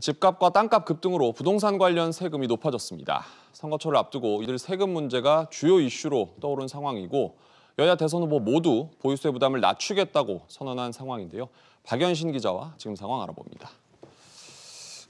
집값과 땅값 급등으로 부동산 관련 세금이 높아졌습니다. 선거철을 앞두고 이들 세금 문제가 주요 이슈로 떠오른 상황이고 여야 대선 후보 모두 보유세 부담을 낮추겠다고 선언한 상황인데요. 박연신 기자와 지금 상황 알아봅니다.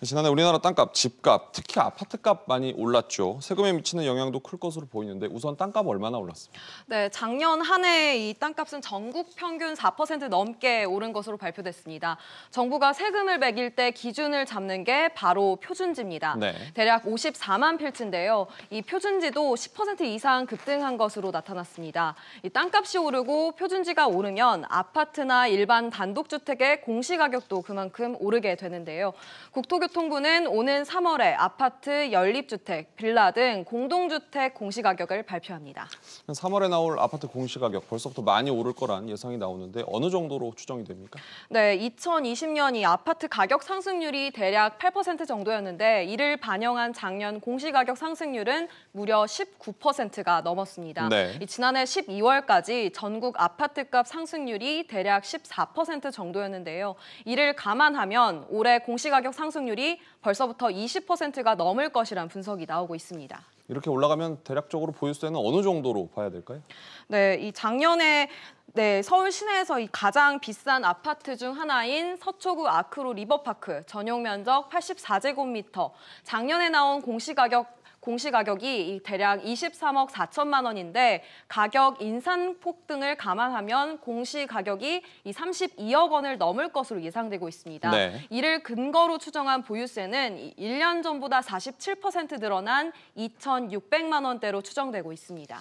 지난해 우리나라 땅값, 집값, 특히 아파트값 많이 올랐죠. 세금에 미치는 영향도 클 것으로 보이는데 우선 땅값 얼마나 올랐습니까? 네, 작년 한 해 이 땅값은 전국 평균 4% 넘게 오른 것으로 발표됐습니다. 정부가 세금을 매길 때 기준을 잡는 게 바로 표준지입니다. 네. 대략 54만 필지인데요. 이 표준지도 10% 이상 급등한 것으로 나타났습니다. 이 땅값이 오르고 표준지가 오르면 아파트나 일반 단독주택의 공시가격도 그만큼 오르게 되는데요. 국토교 교통부는 오는 3월에 아파트, 연립주택, 빌라 등 공동주택 공시가격을 발표합니다. 3월에 나올 아파트 공시가격 벌써부터 많이 오를 거란 예상이 나오는데 어느 정도로 추정이 됩니까? 네, 2020년이 아파트 가격 상승률이 대략 8% 정도였는데 이를 반영한 작년 공시가격 상승률은 무려 19%가 넘었습니다. 네. 지난해 12월까지 전국 아파트값 상승률이 대략 14% 정도였는데요. 이를 감안하면 올해 공시가격 상승률이 비율이 벌써부터 20%가 넘을 것이란 분석이 나오고 있습니다. 이렇게 올라가면 대략적으로 보유세는 어느 정도로 봐야 될까요? 네, 이 작년에 네, 서울 시내에서 이 가장 비싼 아파트 중 하나인 서초구 아크로 리버파크 전용 면적 84제곱미터 작년에 나온 공시가격 공시 가격이 대략 23억 4천만 원인데 가격 인상폭 등을 감안하면 공시 가격이 이 32억 원을 넘을 것으로 예상되고 있습니다. 네. 이를 근거로 추정한 보유세는 1년 전보다 47% 늘어난 2,600만 원대로 추정되고 있습니다.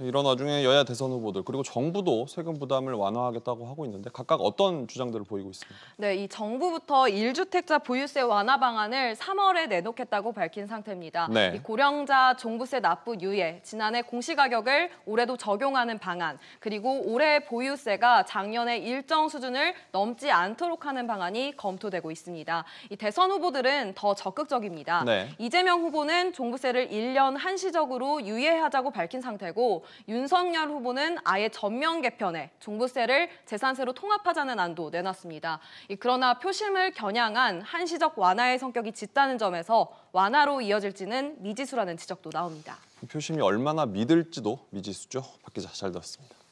이런 와중에 여야 대선 후보들 그리고 정부도 세금 부담을 완화하겠다고 하고 있는데 각각 어떤 주장들을 보이고 있습니까? 네, 이 정부부터 1주택자 보유세 완화 방안을 3월에 내놓겠다고 밝힌 상태입니다. 네. 고령자 종부세 납부 유예, 지난해 공시가격을 올해도 적용하는 방안, 그리고 올해 보유세가 작년의 일정 수준을 넘지 않도록 하는 방안이 검토되고 있습니다. 이 대선 후보들은 더 적극적입니다. 네. 이재명 후보는 종부세를 1년 한시적으로 유예하자고 밝힌 상태고 윤석열 후보는 아예 전면 개편에 종부세를 재산세로 통합하자는 안도 내놨습니다. 그러나 표심을 겨냥한 한시적 완화의 성격이 짙다는 점에서 완화로 이어질지는 미지수라는 지적도 나옵니다. 표심이 얼마나 믿을지도 미지수죠. 박 기자 잘 들었습니다.